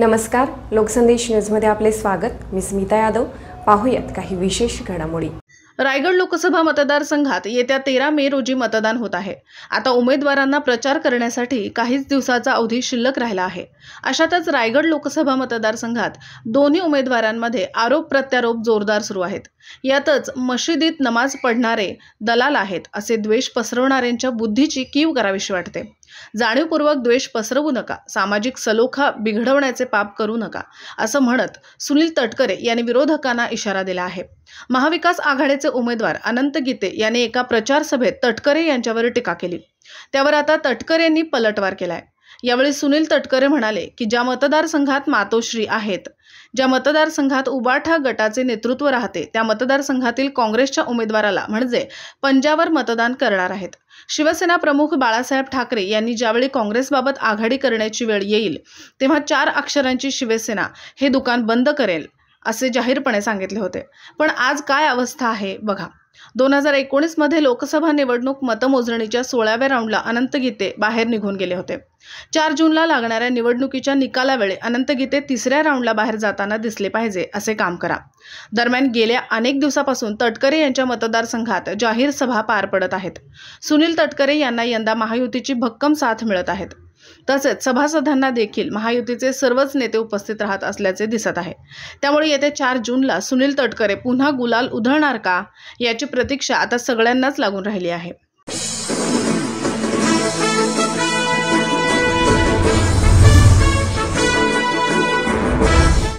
नमस्कार लोकसंदेश न्यूजमध्ये आपले स्वागत मी स्मिता यादव पाहूयात काही विशेष घडामोडी रायगड लोकसभा मतदारसंघात येत्या तेरा मे रोजी मतदान होत आहे आता उमेदवारांना प्रचार करण्यासाठी काहीच दिवसाचा अवधी शिल्लक राहिला आहे अशातच रायगड लोकसभा मतदारसंघात दोन्ही उमेदवारांमध्ये आरोप प्रत्यारोप जोरदार सुरू आहेत यातच मशिदीत नमाज पढणारे दलाल आहेत असे द्वेष पसरवणाऱ्यांच्या बुद्धीची कीव करावीशी वाटते जाणीवपूर्वक द्वेष पसरवू नका सामाजिक सलोखा बिघडवण्याचे पाप करू नका असं म्हणत सुनील तटकरे यांनी विरोधकांना इशारा दिला आहे महाविकास आघाडीचे उमेदवार अनंत गीते यांनी एका प्रचार सभेत तटकरे यांच्यावर टीका केली त्यावर आता तटकरे यांनी पलटवार केलाय यावेळी सुनील तटकरे म्हणाले की ज्या मतदारसंघात मातोश्री आहेत ज्या मतदारसंघात उबाठा गटाचे नेतृत्व राहते त्या मतदारसंघातील काँग्रेसच्या उमेदवाराला म्हणजे पंजावर मतदान करणार आहेत शिवसेना प्रमुख बाळासाहेब ठाकरे यांनी ज्यावेळी काँग्रेसबाबत आघाडी करण्याची वेळ येईल तेव्हा चार अक्षरांची शिवसेना हे दुकान बंद करेल असे जाहीरपणे सांगितले होते पण आज काय अवस्था आहे बघा दोन हजार एकोणीसमध्ये लोकसभा निवडणूक मतमोजणीच्या सोळाव्या राऊंडला अनंत गीते बाहेर निघून गेले होते चार जूनला लागणाऱ्या निवडणुकीच्या अनंत गीते तिसऱ्या राऊंडला बाहेर जाताना दिसले पाहिजे असे काम करा दरम्यान गेल्या अनेक दिवसापासून तटकरे यांच्या मतदारसंघात जाहीर सभा पार पडत आहेत सुनील तटकरे यांना यंदा महायुतीची भक्कम साथ मिळत आहेत तसेच सभासदांना देखील महायुतीचे सर्वच नेते उपस्थित राहत असल्याचे दिसत आहे त्यामुळे येत्या चार जूनला सुनील तटकरे पुन्हा गुलाल उधळणार का याची प्रतीक्षा आता सगळ्यांनाच लागून राहिली आहे